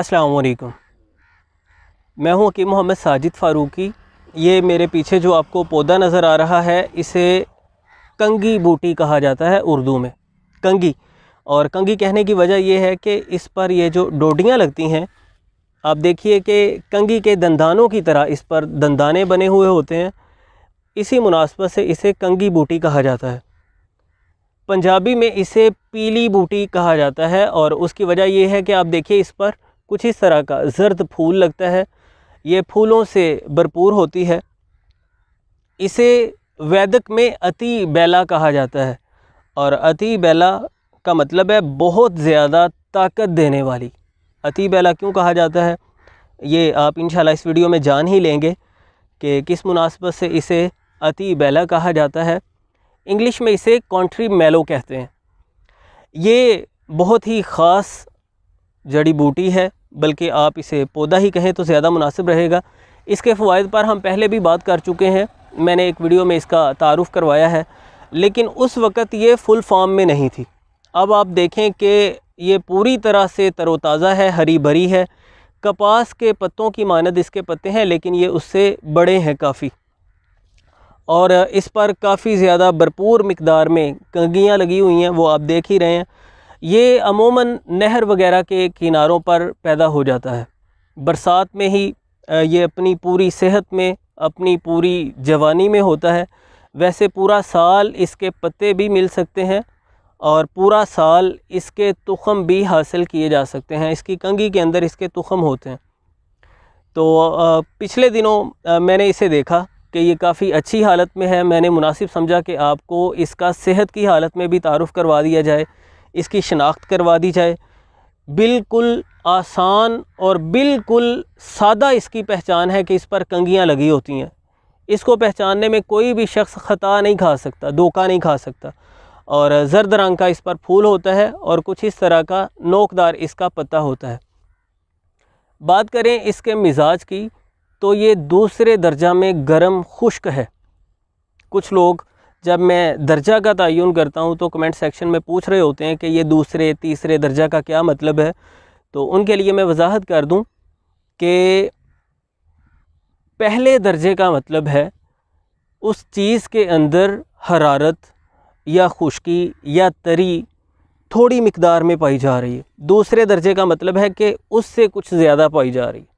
असलकुम मैं हूं अकीम मोहम्मद साजिद फ़ारूकी ये मेरे पीछे जो आपको पौधा नज़र आ रहा है इसे कंगी बूटी कहा जाता है उर्दू में कंगी और कंगी कहने की वजह यह है कि इस पर ये जो डोडियाँ लगती हैं आप देखिए कि कंगी के दंदानों की तरह इस पर दंदाने बने हुए होते हैं इसी मुनासबत से इसे कंगी बूटी कहा जाता है पंजाबी में इसे पीली बूटी कहा जाता है और उसकी वजह यह है कि आप देखिए इस पर कुछ इस तरह का जर्द फूल लगता है ये फूलों से भरपूर होती है इसे वैदिक में अति बेला कहा जाता है और अति बेला का मतलब है बहुत ज़्यादा ताकत देने वाली अति बेला क्यों कहा जाता है ये आप इन इस वीडियो में जान ही लेंगे कि किस मुनासबत से इसे अति बेला कहा जाता है इंग्लिश में इसे कॉन्ट्री मेलो कहते हैं ये बहुत ही ख़ास जड़ी बूटी है बल्कि आप इसे पौधा ही कहें तो ज़्यादा मुनासिब रहेगा इसके फ़वाद पर हम पहले भी बात कर चुके हैं मैंने एक वीडियो में इसका तारफ़ करवाया है लेकिन उस वक़्त ये फुल फॉर्म में नहीं थी अब आप देखें कि ये पूरी तरह से तरोताज़ा है हरी भरी है कपास के पत्तों की मानद इसके पत्ते हैं लेकिन ये उससे बड़े हैं काफ़ी और इस पर काफ़ी ज़्यादा भरपूर मकदार में कंगियाँ लगी हुई हैं वो आप देख ही रहे हैं ये अमूमन नहर वगैरह के किनारों पर पैदा हो जाता है बरसात में ही ये अपनी पूरी सेहत में अपनी पूरी जवानी में होता है वैसे पूरा साल इसके पत्ते भी मिल सकते हैं और पूरा साल इसके तुखम भी हासिल किए जा सकते हैं इसकी कंगी के अंदर इसके तुखम होते हैं तो पिछले दिनों मैंने इसे देखा कि ये काफ़ी अच्छी हालत में है मैंने मुनासिब समझा कि आपको इसका सेहत की हालत में भी तारफ़ करवा दिया जाए इसकी शनाख्त करवा दी जाए बिल्कुल आसान और बिल्कुल सादा इसकी पहचान है कि इस पर कंगियाँ लगी होती हैं इसको पहचानने में कोई भी शख्स ख़ता नहीं खा सकता धोखा नहीं खा सकता और जर्द रंग का इस पर फूल होता है और कुछ इस तरह का नोकदार इसका पत्ता होता है बात करें इसके मिजाज की तो ये दूसरे दर्जा में गर्म खुश्क है कुछ लोग जब मैं दर्जा का तयन करता हूँ तो कमेंट सेक्शन में पूछ रहे होते हैं कि ये दूसरे तीसरे दर्जा का क्या मतलब है तो उनके लिए मैं वजाहत कर दूँ कि पहले दर्जे का मतलब है उस चीज़ के अंदर हरारत या खुशकी या तरी थोड़ी मकदार में पाई जा रही है दूसरे दर्जे का मतलब है कि उससे कुछ ज़्यादा पाई जा रही है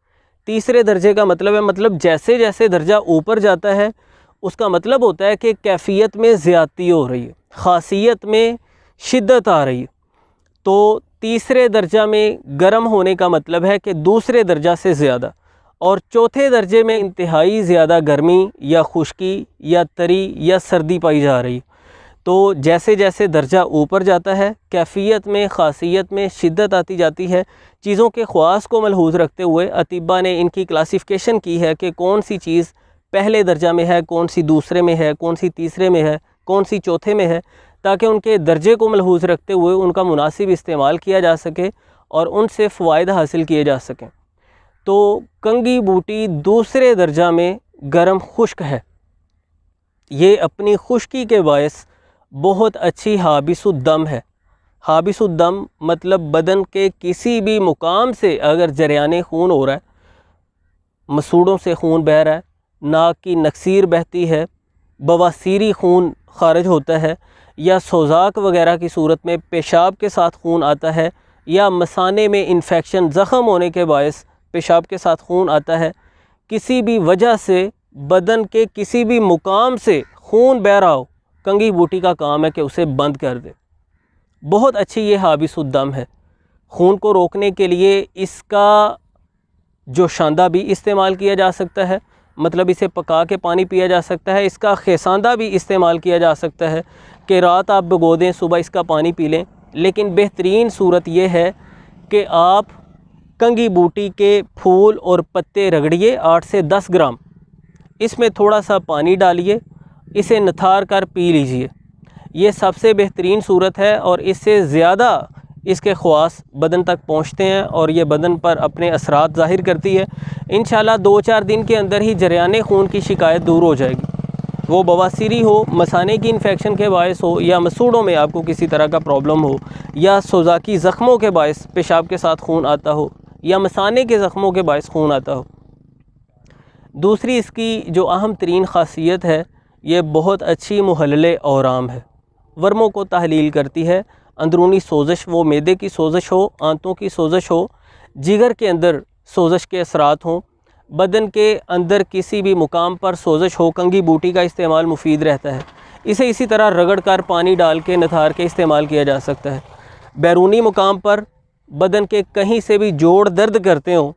तीसरे दर्जे का मतलब है मतलब जैसे जैसे दर्जा ऊपर जाता है उसका मतलब होता है कि कैफियत में ज़्यादती हो रही है खासियत में शिद्दत आ रही है तो तीसरे दर्जा में गर्म होने का मतलब है कि दूसरे दर्जा से ज़्यादा और चौथे दर्जे में इंतहाई ज़्यादा गर्मी या खुश्की या तरी या सर्दी पाई जा रही तो जैसे जैसे दर्जा ऊपर जाता है कैफियत में खासियत में शिद्दत आती जाती है चीज़ों के ख्वास को मलहूज रखते हुए अतिबा ने इनकी क्लासिफिकेशन की है कि कौन सी चीज़ पहले दर्जा में है कौन सी दूसरे में है कौन सी तीसरे में है कौन सी चौथे में है ताकि उनके दर्जे को मलहूज रखते हुए उनका मुनासिब इस्तेमाल किया जा सके और उनसे फ़वाद हासिल किए जा सकें तो कंगी बूटी दूसरे दर्जा में गर्म खुश्क है ये अपनी खुश्की के बायस बहुत अच्छी हाबिसुद्दम है हाबिसुद्दम मतलब बदन के किसी भी मुकाम से अगर जरियान खून हो रहा है मसूड़ों से खून बह रहा है नाक की नक्सीर बहती है बवासीरी खून खारिज होता है या सोजाक वगैरह की सूरत में पेशाब के साथ खून आता है या मसाने में इन्फेक्शन ज़ख़म होने के बायस पेशाब के साथ खून आता है किसी भी वजह से बदन के किसी भी मुकाम से खून बह रहा हो कंगी बूटी का काम है कि उसे बंद कर दे बहुत अच्छी ये हाबिसुद्दम है खून को रोकने के लिए इसका जो शानदा भी इस्तेमाल किया जा सकता है मतलब इसे पका के पानी पिया जा सकता है इसका खेसांदा भी इस्तेमाल किया जा सकता है कि रात आप भिगो दें सुबह इसका पानी पी लें लेकिन बेहतरीन सूरत यह है कि आप कंगी बूटी के फूल और पत्ते रगड़िए आठ से दस ग्राम इसमें थोड़ा सा पानी डालिए इसे नथार कर पी लीजिए ये सबसे बेहतरीन सूरत है और इससे ज़्यादा इसके ख्वास बदन तक पहुँचते हैं और ये बदन पर अपने असरात ज़ाहिर करती है इन दो चार दिन के अंदर ही जरियान खून की शिकायत दूर हो जाएगी वो बवासीरी हो मसाने की इन्फेक्शन के बायस हो या मसूड़ों में आपको किसी तरह का प्रॉब्लम हो या सोजाकी ज़ख़मों के बायस पेशाब के साथ खून आता हो या मसाने के ज़ख़मों के बायस खून आता हो दूसरी इसकी जो अहम तरीन खासियत है ये बहुत अच्छी महल आम है वर्मों को तहलील करती है अंदरूनी सोजश वो मैदे की सोजश हो आंतों की सोजश हो जिगर के अंदर सोजश के असरात हों बदन के अंदर किसी भी मुकाम पर सोजश हो कंगी बूटी का इस्तेमाल मुफीद रहता है इसे इसी तरह रगड़ कर पानी डाल के नथार के इस्तेमाल किया जा सकता है बैरूनी मुकाम पर बदन के कहीं से भी जोड़ दर्द करते हों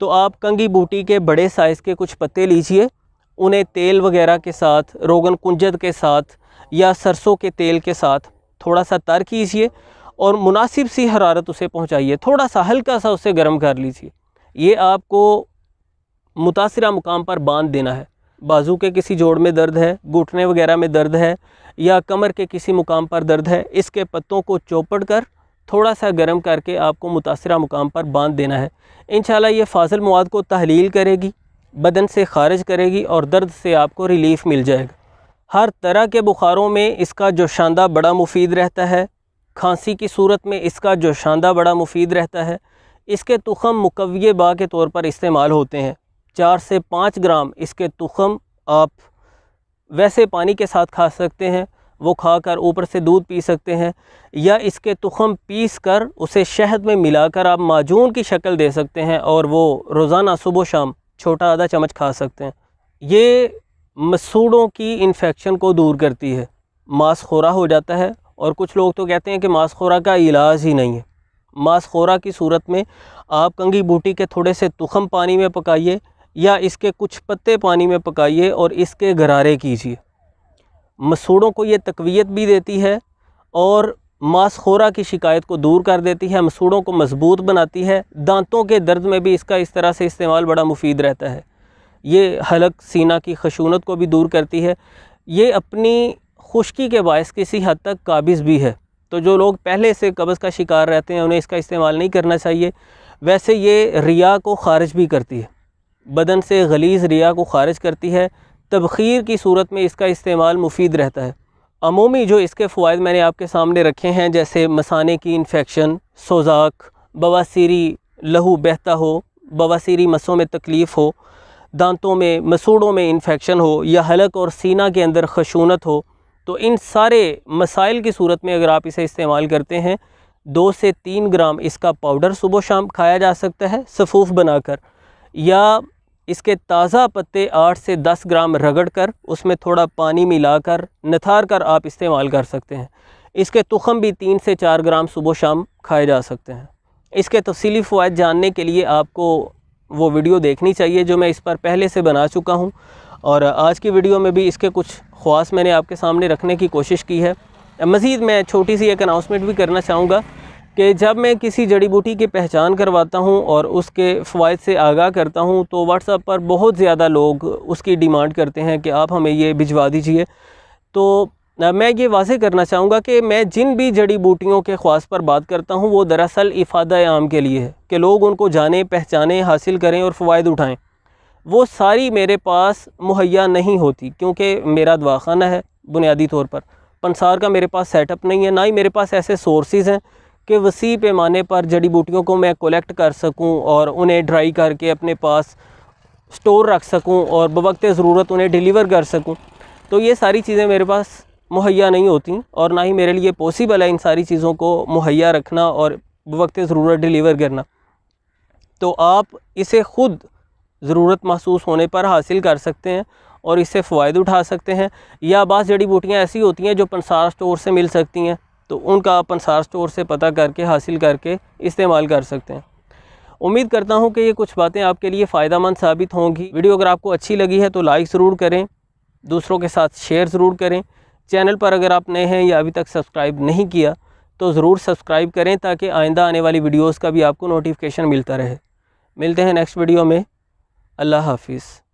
तो आप कंगी बूटी के बड़े साइज़ के कुछ पत्ते लीजिए उन्हें तेल वगैरह के साथ रोगन कुंजद के साथ या सरसों के तेल के साथ थोड़ा सा तर कीजिए और मुनासिब सी हरारत उसे पहुँचाइए थोड़ा सा हल्का सा उसे गर्म कर लीजिए ये आपको मुतासर मुकाम पर बांध देना है बाजू के किसी जोड़ में दर्द है घुटने वगैरह में दर्द है या कमर के किसी मुकाम पर दर्द है इसके पत्तों को चौपड़ कर थोड़ा सा गर्म करके आपको मुतासर मुकाम पर बांध देना है इन ये फाजल मवाद को तहलील करेगी बदन से खारिज करेगी और दर्द से आपको रिलीफ़ मिल जाएगा हर तरह के बुखारों में इसका शानदा बड़ा मुफीद रहता है खांसी की सूरत में इसका शानदा बड़ा मुफीद रहता है इसके तुखम मुकविय बा के तौर पर इस्तेमाल होते हैं चार से पाँच ग्राम इसके तुखम आप वैसे पानी के साथ खा सकते हैं वो खाकर ऊपर से दूध पी सकते हैं या इसके तुखम पीस कर उसे शहद में मिलाकर आप माजून की शक्ल दे सकते हैं और वो रोज़ाना सुबह शाम छोटा आधा चम्मच खा सकते हैं ये मसूड़ों की इन्फेक्शन को दूर करती है मासखोरा हो जाता है और कुछ लोग तो कहते हैं कि मासखोरा का इलाज ही नहीं है मासखोरा की सूरत में आप कंगी बूटी के थोड़े से तुखम पानी में पकाइए या इसके कुछ पत्ते पानी में पकाइए और इसके गरारे कीजिए मसूड़ों को ये तकवीत भी देती है और मासखोरा की शिकायत को दूर कर देती है मसूड़ों को मजबूत बनाती है दांतों के दर्द में भी इसका इस तरह से इस्तेमाल बड़ा मुफीद रहता है ये हलक सीना की खशूनत को भी दूर करती है ये अपनी खुश्की के बायस किसी हद तक काबिज़ भी है तो जो लोग पहले से कब्ज़ का शिकार रहते हैं उन्हें इसका इस्तेमाल नहीं करना चाहिए वैसे ये रिया को खारिज भी करती है बदन से गलीज़ रिया को खारिज करती है तबखीर की सूरत में इसका इस्तेमाल मुफीद रहता है अमूमी जो इसके फ़वाद मैंने आपके सामने रखे हैं जैसे मसाने की इन्फेक्शन सोजाक बवासीरी लहू बहता हो बवासीरी मसों में तकलीफ़ हो दांतों में मसूड़ों में इन्फेक्शन हो या हलक और सीना के अंदर खशूनत हो तो इन सारे मसाइल की सूरत में अगर आप इसे इस्तेमाल करते हैं दो से तीन ग्राम इसका पाउडर सुबह शाम खाया जा सकता है सफूफ बनाकर या इसके ताज़ा पत्ते आठ से दस ग्राम रगड़ कर उसमें थोड़ा पानी मिलाकर नथार कर आप इस्तेमाल कर सकते हैं इसके तुखम भी तीन से चार ग्राम सुबह शाम खाए जा सकते हैं इसके तफसीली फ़वाद जानने के लिए आपको वो वीडियो देखनी चाहिए जो मैं इस पर पहले से बना चुका हूँ और आज की वीडियो में भी इसके कुछ ख्वास मैंने आपके सामने रखने की कोशिश की है मज़ीद मैं छोटी सी एक अनाउंसमेंट भी करना चाहूँगा कि जब मैं किसी जड़ी बूटी की पहचान करवाता हूँ और उसके फ़वाद से आगाह करता हूँ तो व्हाट्सअप पर बहुत ज़्यादा लोग उसकी डिमांड करते हैं कि आप हमें ये भिजवा दीजिए तो मैं ये वाजे करना चाहूँगा कि मैं जिन भी जड़ी बूटियों के ख्वास पर बात करता हूँ वो दरअसल इफ़ादा आम के लिए है कि लोग उनको जाने पहचाने हासिल करें और फ़वाद उठाएँ वो सारी मेरे पास मुहैया नहीं होती क्योंकि मेरा दवाखाना है बुनियादी तौर पर पंसार का मेरे पास सेटअप नहीं है ना ही मेरे पास ऐसे सोर्सेज हैं कि वसी पैमाने पर जड़ी बूटियों को मैं कलेक्ट कर सकूं और उन्हें ड्राई करके अपने पास स्टोर रख सकूं और बवक्त ज़रूरत उन्हें डिलीवर कर सकूं तो ये सारी चीज़ें मेरे पास मुहैया नहीं होती और ना ही मेरे लिए पॉसिबल है इन सारी चीज़ों को मुहैया रखना और वक्त ज़रूरत डिलीवर करना तो आप इसे ख़ुद ज़रूरत महसूस होने पर हासिल कर सकते हैं और इससे फ़ायदे उठा सकते हैं या बास जड़ी बूटियाँ ऐसी होती हैं जो पंसार स्टोर से मिल सकती हैं तो उनका आप पंसार स्टोर से पता करके हासिल करके इस्तेमाल कर सकते हैं उम्मीद करता हूँ कि ये कुछ बातें आपके लिए फ़ायदा मंद साबित होंगी वीडियो अगर आपको अच्छी लगी है तो लाइक ज़रूर करें दूसरों के साथ शेयर ज़रूर करें चैनल पर अगर आप नए हैं या अभी तक सब्सक्राइब नहीं किया तो ज़रूर सब्सक्राइब करें ताकि आइंदा आने वाली वीडियोस का भी आपको नोटिफिकेशन मिलता रहे मिलते हैं नेक्स्ट वीडियो में अल्लाह हाफिज़